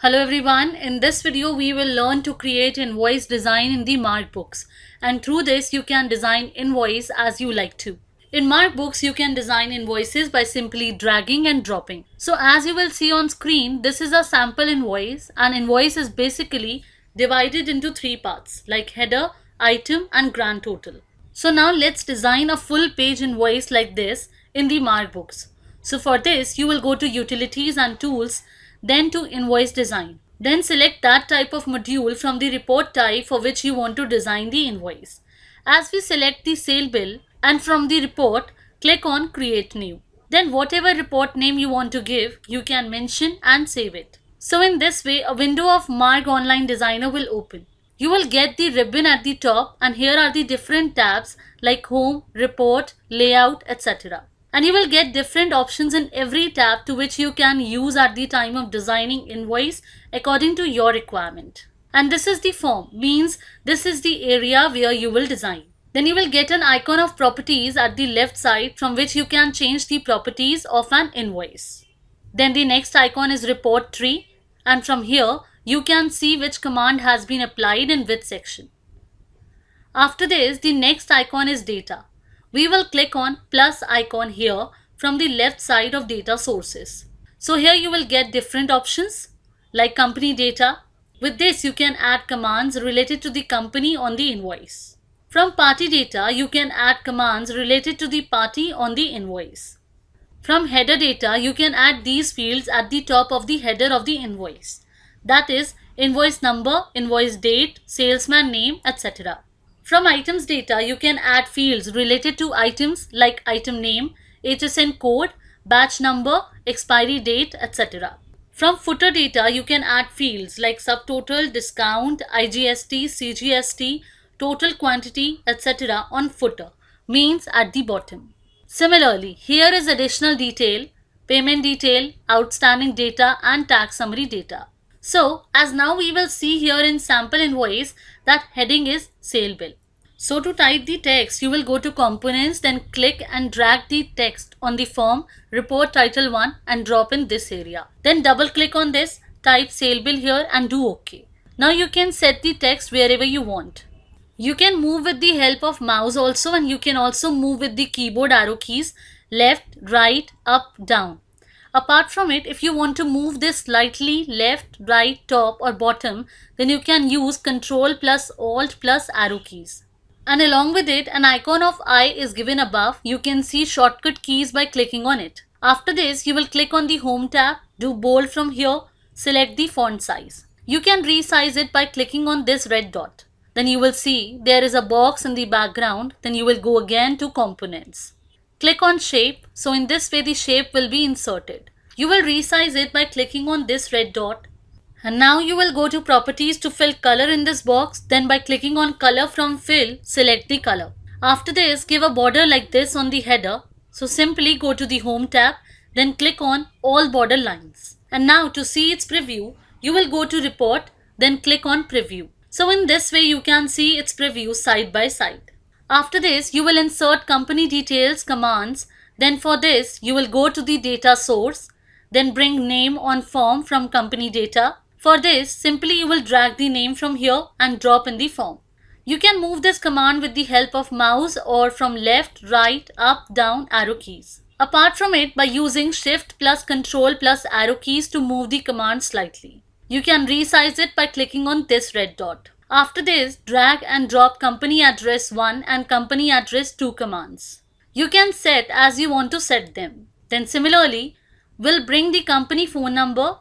Hello everyone, in this video we will learn to create invoice design in the markbooks and through this you can design invoice as you like to. In markbooks you can design invoices by simply dragging and dropping. So as you will see on screen, this is a sample invoice and invoice is basically divided into three parts like header, item and grand total. So now let's design a full page invoice like this in the markbooks. So for this you will go to utilities and tools then to invoice design. Then select that type of module from the report type for which you want to design the invoice. As we select the sale bill and from the report, click on create new. Then whatever report name you want to give, you can mention and save it. So in this way, a window of Marg Online Designer will open. You will get the ribbon at the top and here are the different tabs like home, report, layout, etc and you will get different options in every tab to which you can use at the time of designing invoice according to your requirement. And this is the form means this is the area where you will design. Then you will get an icon of properties at the left side from which you can change the properties of an invoice. Then the next icon is report tree and from here you can see which command has been applied in which section. After this, the next icon is data we will click on plus icon here from the left side of data sources. So here you will get different options like company data. With this you can add commands related to the company on the invoice. From party data you can add commands related to the party on the invoice. From header data you can add these fields at the top of the header of the invoice. That is invoice number, invoice date, salesman name etc. From items data, you can add fields related to items like item name, HSN code, batch number, expiry date, etc. From footer data, you can add fields like subtotal, discount, IGST, CGST, total quantity, etc. on footer, means at the bottom. Similarly, here is additional detail, payment detail, outstanding data and tax summary data. So as now we will see here in sample invoice that heading is sale bill. So to type the text, you will go to components, then click and drag the text on the form report title 1 and drop in this area. Then double click on this, type sale bill here and do OK. Now you can set the text wherever you want. You can move with the help of mouse also and you can also move with the keyboard arrow keys left, right, up, down. Apart from it, if you want to move this slightly left, right, top or bottom, then you can use Ctrl plus Alt plus arrow keys. And along with it, an icon of I is given above. You can see shortcut keys by clicking on it. After this, you will click on the Home tab, do Bold from here, select the font size. You can resize it by clicking on this red dot. Then you will see there is a box in the background. Then you will go again to Components. Click on shape. So in this way the shape will be inserted. You will resize it by clicking on this red dot. And now you will go to properties to fill color in this box. Then by clicking on color from fill, select the color. After this, give a border like this on the header. So simply go to the home tab, then click on all border lines. And now to see its preview, you will go to report, then click on preview. So in this way you can see its preview side by side. After this, you will insert company details commands. Then for this, you will go to the data source. Then bring name on form from company data. For this, simply you will drag the name from here and drop in the form. You can move this command with the help of mouse or from left, right, up, down arrow keys. Apart from it, by using shift plus control plus arrow keys to move the command slightly. You can resize it by clicking on this red dot. After this, drag and drop company address 1 and company address 2 commands. You can set as you want to set them. Then similarly, we'll bring the company phone number,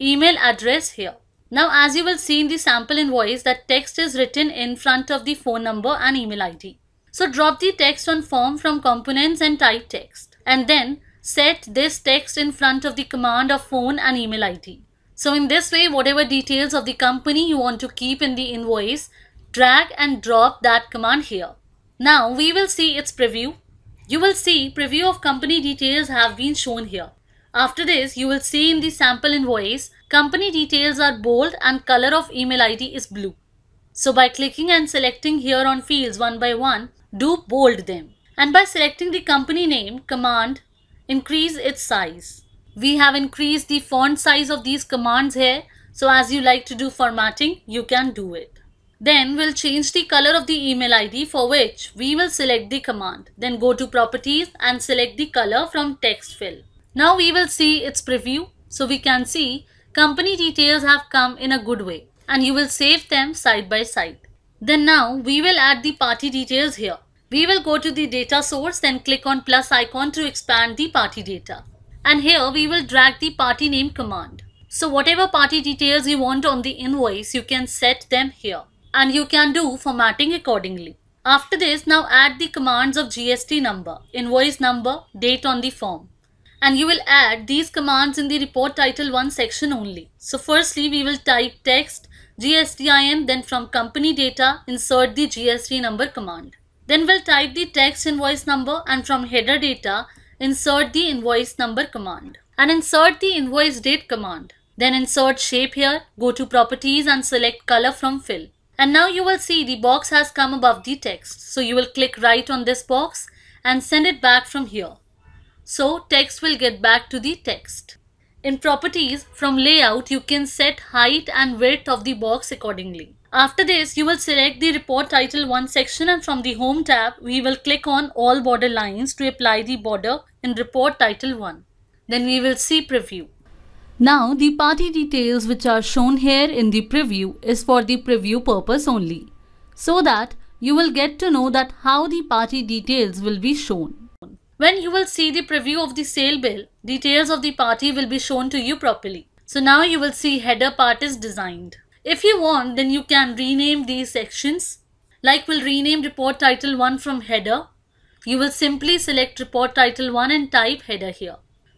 email address here. Now as you will see in the sample invoice that text is written in front of the phone number and email ID. So drop the text on form from components and type text and then set this text in front of the command of phone and email ID. So in this way, whatever details of the company you want to keep in the invoice, drag and drop that command here. Now we will see its preview. You will see preview of company details have been shown here. After this, you will see in the sample invoice, company details are bold and color of email ID is blue. So by clicking and selecting here on fields one by one, do bold them. And by selecting the company name, command, increase its size we have increased the font size of these commands here. So as you like to do formatting, you can do it. Then we'll change the color of the email ID for which we will select the command. Then go to properties and select the color from text fill. Now we will see its preview. So we can see company details have come in a good way and you will save them side by side. Then now we will add the party details here. We will go to the data source then click on plus icon to expand the party data and here we will drag the party name command. So whatever party details you want on the invoice, you can set them here and you can do formatting accordingly. After this, now add the commands of GST number, invoice number, date on the form. And you will add these commands in the report title 1 section only. So firstly, we will type text GSTIN, then from company data, insert the GST number command. Then we'll type the text invoice number and from header data, insert the invoice number command and insert the invoice date command. Then insert shape here, go to properties and select color from fill. And now you will see the box has come above the text. So you will click right on this box and send it back from here. So text will get back to the text. In properties, from layout you can set height and width of the box accordingly. After this, you will select the report title 1 section and from the home tab, we will click on all border lines to apply the border in report title 1. Then we will see preview. Now the party details which are shown here in the preview is for the preview purpose only. So that you will get to know that how the party details will be shown. When you will see the preview of the sale bill, details of the party will be shown to you properly. So now you will see header part is designed. If you want, then you can rename these sections. Like we'll rename report title 1 from header. You will simply select report title 1 and type header here.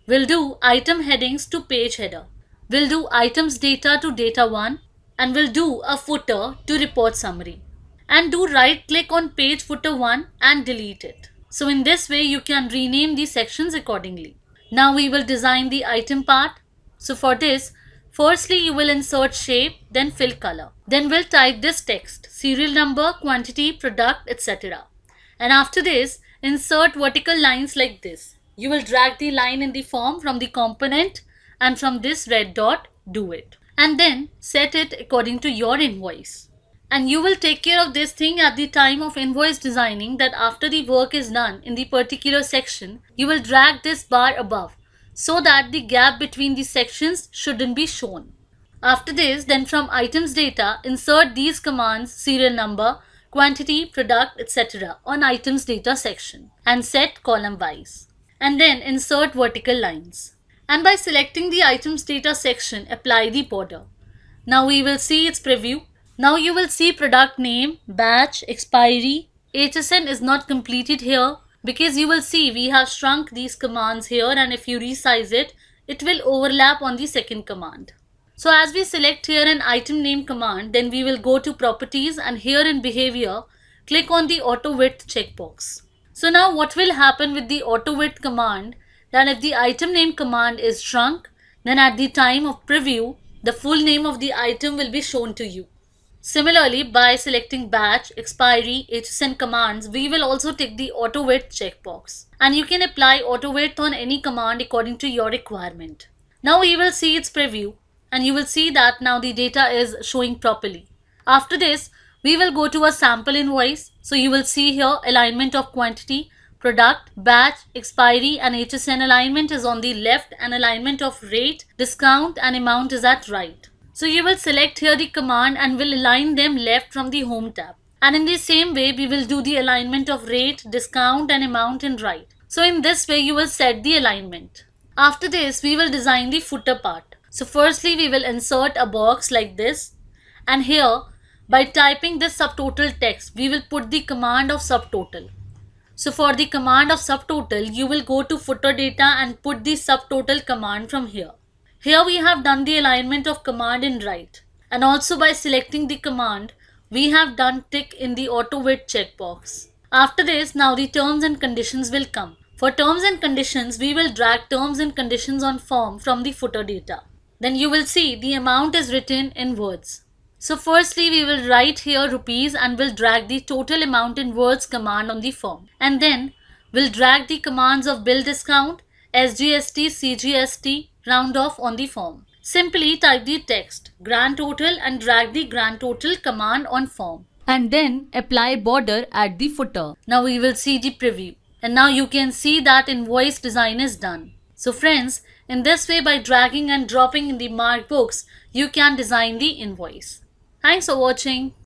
We'll do item headings to page header. We'll do items data to data 1 and we'll do a footer to report summary. And do right click on page footer 1 and delete it. So in this way you can rename the sections accordingly. Now we will design the item part. So for this Firstly, you will insert shape, then fill color. Then we'll type this text, serial number, quantity, product, etc. And after this, insert vertical lines like this. You will drag the line in the form from the component and from this red dot, do it. And then set it according to your invoice. And you will take care of this thing at the time of invoice designing that after the work is done in the particular section, you will drag this bar above so that the gap between the sections shouldn't be shown. After this, then from items data, insert these commands serial number, quantity, product, etc. on items data section and set column wise. And then insert vertical lines. And by selecting the items data section, apply the border. Now we will see its preview. Now you will see product name, batch, expiry. HSN is not completed here because you will see we have shrunk these commands here and if you resize it, it will overlap on the second command. So as we select here an item name command, then we will go to properties and here in behavior, click on the auto width checkbox. So now what will happen with the auto width command that if the item name command is shrunk, then at the time of preview, the full name of the item will be shown to you. Similarly, by selecting batch, expiry, HSN commands, we will also tick the auto width checkbox. And you can apply auto width on any command according to your requirement. Now we will see its preview and you will see that now the data is showing properly. After this, we will go to a sample invoice. So you will see here alignment of quantity, product, batch, expiry and HSN alignment is on the left and alignment of rate, discount and amount is at right. So you will select here the command and will align them left from the home tab. And in the same way, we will do the alignment of rate, discount and amount in right. So in this way, you will set the alignment. After this, we will design the footer part. So firstly, we will insert a box like this. And here, by typing this subtotal text, we will put the command of subtotal. So for the command of subtotal, you will go to footer data and put the subtotal command from here. Here we have done the alignment of command in right and also by selecting the command we have done tick in the auto width checkbox. After this now the terms and conditions will come. For terms and conditions we will drag terms and conditions on form from the footer data. Then you will see the amount is written in words. So firstly we will write here rupees and will drag the total amount in words command on the form and then we'll drag the commands of bill discount, SGST, CGST round off on the form. Simply type the text grand total and drag the grand total command on form and then apply border at the footer. Now we will see the preview and now you can see that invoice design is done. So friends, in this way by dragging and dropping in the mark box, you can design the invoice. Thanks for watching.